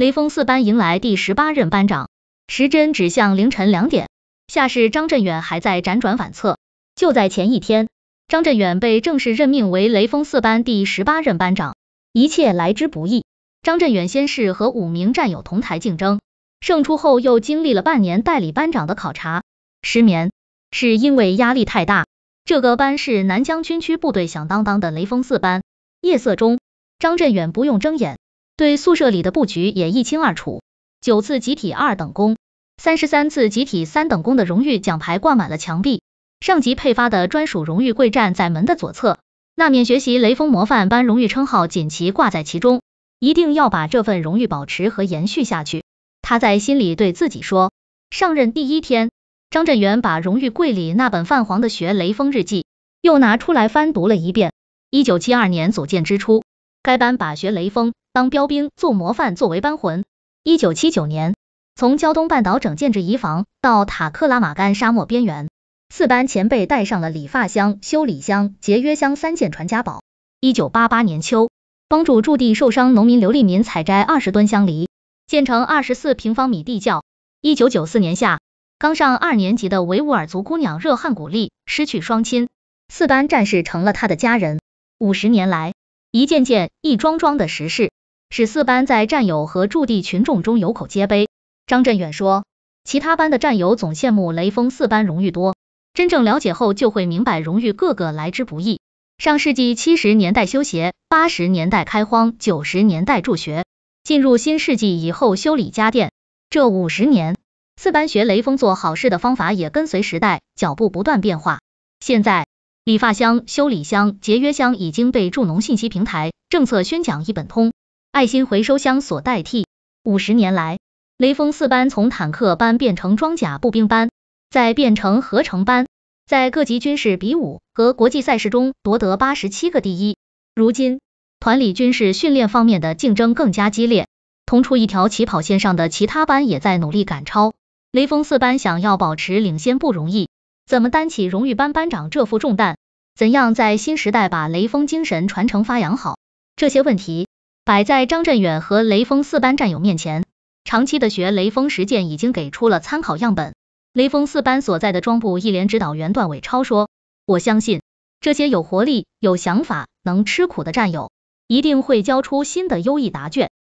雷锋四班迎来第十八任班长，时针指向凌晨两点。下士张振远还在辗转反侧。就在前一天，张振远被正式任命为雷锋四班第十八任班长，一切来之不易。张振远先是和五名战友同台竞争，胜出后又经历了半年代理班长的考察。失眠是因为压力太大。这个班是南疆军区部队响当当的雷锋四班。夜色中，张振远不用睁眼。对宿舍里的布局也一清二楚，九次集体二等功、三十三次集体三等功的荣誉奖牌挂满了墙壁，上级配发的专属荣誉柜站在门的左侧，那面“学习雷锋模范班”荣誉称号锦旗挂在其中。一定要把这份荣誉保持和延续下去，他在心里对自己说。上任第一天，张振元把荣誉柜里那本泛黄的《学雷锋日记》又拿出来翻读了一遍。一九七二年组建之初。该班把学雷锋、当标兵、做模范作为班魂。一九七九年，从胶东半岛整建制移防到塔克拉玛干沙漠边缘，四班前辈带上了理发箱、修理箱、节约箱三件传家宝。一九八八年秋，帮助驻地受伤农民刘利民采摘二十吨香梨，建成二十四平方米地窖。一九九四年夏，刚上二年级的维吾尔族姑娘热汗古丽失去双亲，四班战士成了她的家人。五十年来，一件件、一桩桩的实事，使四班在战友和驻地群众中有口皆碑。张振远说，其他班的战友总羡慕雷锋四班荣誉多，真正了解后就会明白，荣誉个个来之不易。上世纪七十年代修鞋，八十年代开荒，九十年代助学，进入新世纪以后修理家电，这五十年，四班学雷锋做好事的方法也跟随时代脚步不断变化。现在。理发箱、修理箱、节约箱已经被助农信息平台、政策宣讲一本通、爱心回收箱所代替。五十年来，雷锋四班从坦克班变成装甲步兵班，再变成合成班，在各级军事比武和国际赛事中夺得八十七个第一。如今，团里军事训练方面的竞争更加激烈，同出一条起跑线上的其他班也在努力赶超。雷锋四班想要保持领先不容易，怎么担起荣誉班班长这副重担？怎样在新时代把雷锋精神传承发扬好？这些问题摆在张振远和雷锋四班战友面前。长期的学雷锋实践已经给出了参考样本。雷锋四班所在的装部一连指导员段伟超说：“我相信这些有活力、有想法、能吃苦的战友，一定会交出新的优异答卷。”